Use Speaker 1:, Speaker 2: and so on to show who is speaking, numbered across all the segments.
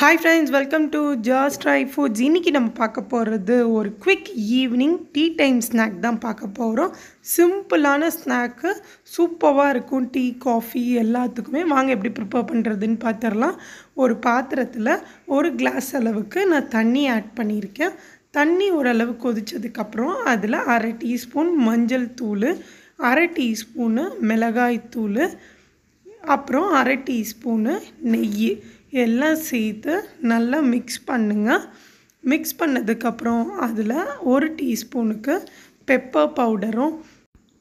Speaker 1: hi friends welcome to Jas try foods இன்றைக்கி நம்ம பார்க்க போகிறது ஒரு quick evening tea time snack தான் பார்க்க போகிறோம் சிம்பிளான ஸ்நாக்கு சூப்பராக இருக்கும் டீ காஃபி எல்லாத்துக்குமே வாங்க எப்படி ப்ரிப்பேர் பண்ணுறதுன்னு பார்த்துடலாம் ஒரு பாத்திரத்தில் ஒரு கிளாஸ் அளவுக்கு நான் தண்ணி ஆட் பண்ணியிருக்கேன் தண்ணி ஓரளவு கொதித்ததுக்கப்புறம் அதில் அரை டீஸ்பூன் மஞ்சள் தூள் அரை டீஸ்பூனு மிளகாய் தூள் அப்புறம் அரை டீஸ்பூனு நெய் எல்லாம் சேர்த்து நல்லா மிக்ஸ் பண்ணுங்க மிக்ஸ் பண்ணதுக்கப்புறம் அதில் ஒரு டீஸ்பூனுக்கு பெப்பர் பவுடரும்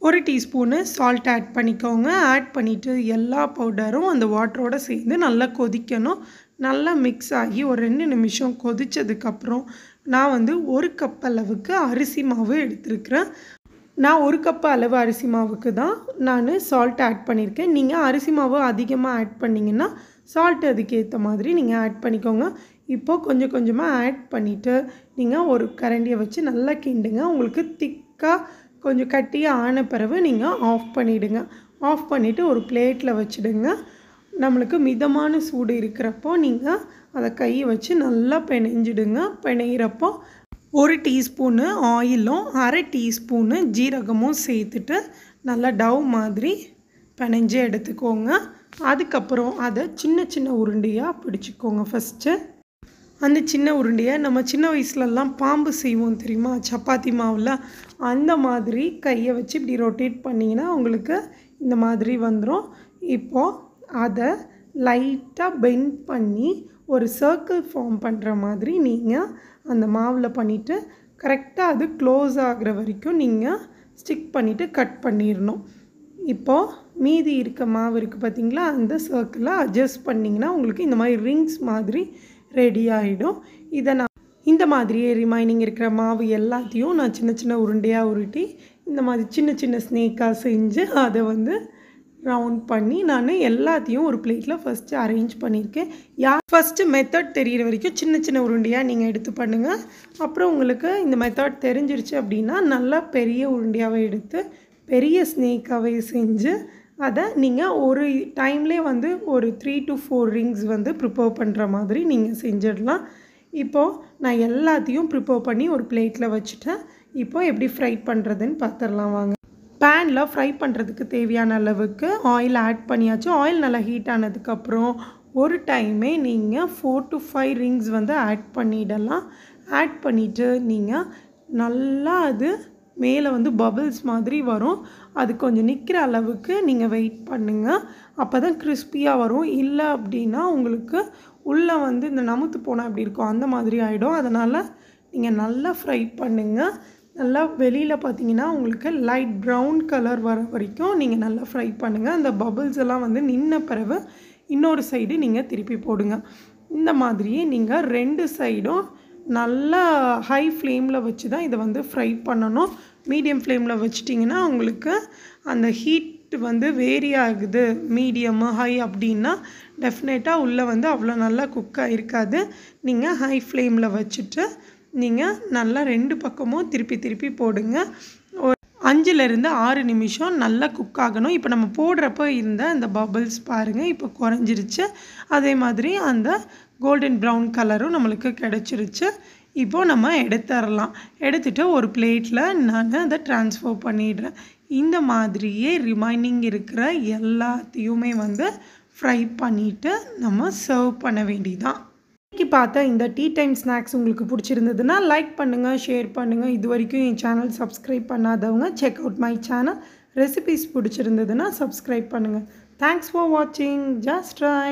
Speaker 1: ஒரு டீஸ்பூனு சால்ட் ஆட் பண்ணிக்கோங்க ஆட் பண்ணிவிட்டு எல்லா பவுடரும் அந்த வாட்டரோடு சேர்ந்து நல்லா கொதிக்கணும் நல்லா மிக்ஸ் ஆகி ஒரு ரெண்டு நிமிஷம் கொதித்ததுக்கப்புறம் நான் வந்து ஒரு கப் அளவுக்கு அரிசி மாவு எடுத்துருக்குறேன் நான் ஒரு கப் அளவு அரிசி மாவுக்கு தான் நான் சால்ட் ஆட் பண்ணியிருக்கேன் நீங்கள் அரிசி மாவு அதிகமாக ஆட் பண்ணிங்கன்னா சால்ட் அதுக்கேற்ற மாதிரி நீங்கள் ஆட் பண்ணிக்கோங்க இப்போது கொஞ்சம் கொஞ்சமாக ஆட் பண்ணிவிட்டு நீங்கள் ஒரு கரண்டியை வச்சு நல்லா கிண்டுங்க உங்களுக்கு திக்காக கொஞ்சம் கட்டியாக ஆன பிறகு நீங்கள் ஆஃப் பண்ணிவிடுங்க ஆஃப் பண்ணிவிட்டு ஒரு பிளேட்டில் வச்சுடுங்க நம்மளுக்கு மிதமான சூடு இருக்கிறப்போ நீங்கள் அதை கையை வச்சு நல்லா பிணைஞ்சிடுங்க பிணைகிறப்போ ஒரு டீஸ்பூனு ஆயிலும் அரை டீஸ்பூனு ஜீரகமும் சேர்த்துட்டு நல்லா டவ் மாதிரி பிணைஞ்சு எடுத்துக்கோங்க அதுக்கப்புறம் அதை சின்ன சின்ன உருண்டையாக பிடிச்சிக்கோங்க ஃபஸ்ட்டு அந்த சின்ன உருண்டையை நம்ம சின்ன வயசுலலாம் பாம்பு செய்வோம் தெரியுமா சப்பாத்தி மாவில் அந்த மாதிரி கையை வச்சு இப்படி ரொட்டேட் பண்ணிங்கன்னா உங்களுக்கு இந்த மாதிரி வந்துடும் இப்போது அதை லைட்டாக பெண்ட் பண்ணி ஒரு சர்க்கிள் ஃபார்ம் பண்ணுற மாதிரி நீங்கள் அந்த மாவில் பண்ணிவிட்டு கரெக்டாக அது க்ளோஸ் ஆகிற வரைக்கும் நீங்கள் ஸ்டிக் பண்ணிவிட்டு கட் பண்ணிடணும் இப்போது மீதி இருக்க மாவு இருக்குது பார்த்திங்களா அந்த சர்க்கிளை அட்ஜஸ்ட் பண்ணிங்கன்னா உங்களுக்கு இந்த மாதிரி ரிங்ஸ் மாதிரி ரெடி ஆகிடும் இதை நான் இந்த மாதிரியே ரிமைனிங் இருக்கிற மாவு எல்லாத்தையும் நான் சின்ன சின்ன உருண்டையாக உருட்டி இந்த மாதிரி சின்ன சின்ன ஸ்னேக்காக செஞ்சு அதை வந்து ரவுண்ட் பண்ணி நான் எல்லாத்தையும் ஒரு பிளேட்டில் ஃபஸ்ட்டு அரேஞ்ச் பண்ணியிருக்கேன் யார் ஃபஸ்ட்டு மெத்தட் தெரிகிற வரைக்கும் சின்ன சின்ன உருண்டையாக நீங்கள் எடுத்து பண்ணுங்கள் அப்புறம் உங்களுக்கு இந்த மெத்தட் தெரிஞ்சிருச்சு அப்படின்னா நல்லா பெரிய உருண்டையாகவே எடுத்து பெரிய ஸ்னேக்காகவே செஞ்சு அதை நீங்கள் ஒரு டைம்லேயே வந்து ஒரு த்ரீ டு ஃபோர் ரிங்ஸ் வந்து ப்ரிப்பேர் பண்ணுற மாதிரி நீங்கள் செஞ்சிடலாம் இப்போது நான் எல்லாத்தையும் ப்ரிப்பேர் பண்ணி ஒரு பிளேட்டில் வச்சுட்டேன் இப்போது எப்படி ஃப்ரை பண்ணுறதுன்னு பார்த்துடலாம் வாங்க பேனில் ஃப்ரை பண்ணுறதுக்கு தேவையான அளவுக்கு ஆயில் ஆட் பண்ணியாச்சு ஆயில் நல்லா ஹீட் ஆனதுக்கப்புறம் ஒரு டைமே நீங்கள் ஃபோர் டு ஃபைவ் ரிங்ஸ் வந்து ஆட் பண்ணிடலாம் ஆட் பண்ணிவிட்டு நீங்கள் நல்லா அது மேலே வந்து பபிள்ஸ் மாதிரி வரும் அது கொஞ்சம் நிற்கிற அளவுக்கு நீங்கள் வெயிட் பண்ணுங்கள் அப்போ தான் கிறிஸ்பியாக வரும் இல்லை அப்படின்னா உங்களுக்கு உள்ளே வந்து இந்த நமுத்து போனால் அப்படி இருக்கும் அந்த மாதிரி ஆகிடும் அதனால் நீங்கள் நல்லா ஃப்ரை பண்ணுங்கள் நல்லா வெளியில் பார்த்தீங்கன்னா உங்களுக்கு லைட் ப்ரௌன் கலர் வர வரைக்கும் நீங்கள் நல்லா ஃப்ரை பண்ணுங்கள் அந்த பபிள்ஸ் எல்லாம் வந்து நின்ன பிறகு இன்னொரு சைடு நீங்கள் திருப்பி போடுங்க இந்த மாதிரியே நீங்கள் ரெண்டு சைடும் நல்லா ஹை ஃப்ளேமில் வச்சு தான் இதை வந்து ஃப்ரை பண்ணணும் மீடியம் ஃப்ளேமில் வச்சிட்டிங்கன்னா உங்களுக்கு அந்த ஹீட் வந்து வேரி ஆகுது மீடியமு ஹை அப்படின்னா டெஃபினட்டாக உள்ளே வந்து அவ்வளோ நல்லா குக்காக இருக்காது நீங்கள் ஹை ஃப்ளேமில் வச்சுட்டு நீங்கள் நல்லா ரெண்டு பக்கமும் திருப்பி திருப்பி போடுங்க ஒரு அஞ்சுலேருந்து ஆறு நிமிஷம் நல்லா குக் ஆகணும் இப்போ நம்ம போடுறப்போ இருந்த அந்த பபுள்ஸ் பாருங்கள் இப்போ குறைஞ்சிருச்சு அதே மாதிரி அந்த கோல்டன் ப்ரௌன் கலரும் நம்மளுக்கு கிடச்சிருச்சு இப்போது நம்ம எடுத்துடலாம் எடுத்துகிட்டு ஒரு பிளேட்டில் நான் அதை ட்ரான்ஸ்ஃபர் பண்ணிடுறேன் இந்த மாதிரியே ரிமைனிங் இருக்கிற எல்லாத்தையுமே வந்து ஃப்ரை பண்ணிவிட்டு நம்ம சர்வ் பண்ண வேண்டிதான் இன்றைக்கி பார்த்தா இந்த டீ டைம் ஸ்நாக்ஸ் உங்களுக்கு பிடிச்சிருந்ததுன்னா லைக் பண்ணுங்கள் ஷேர் பண்ணுங்கள் இது வரைக்கும் என் சேனல் சப்ஸ்கிரைப் பண்ணாதவங்க check out my channel recipes பிடிச்சிருந்ததுன்னா சப்ஸ்கிரைப் பண்ணுங்கள் தேங்க்ஸ் ஃபார் வாட்சிங் ஜஸ்ட் ட்ரை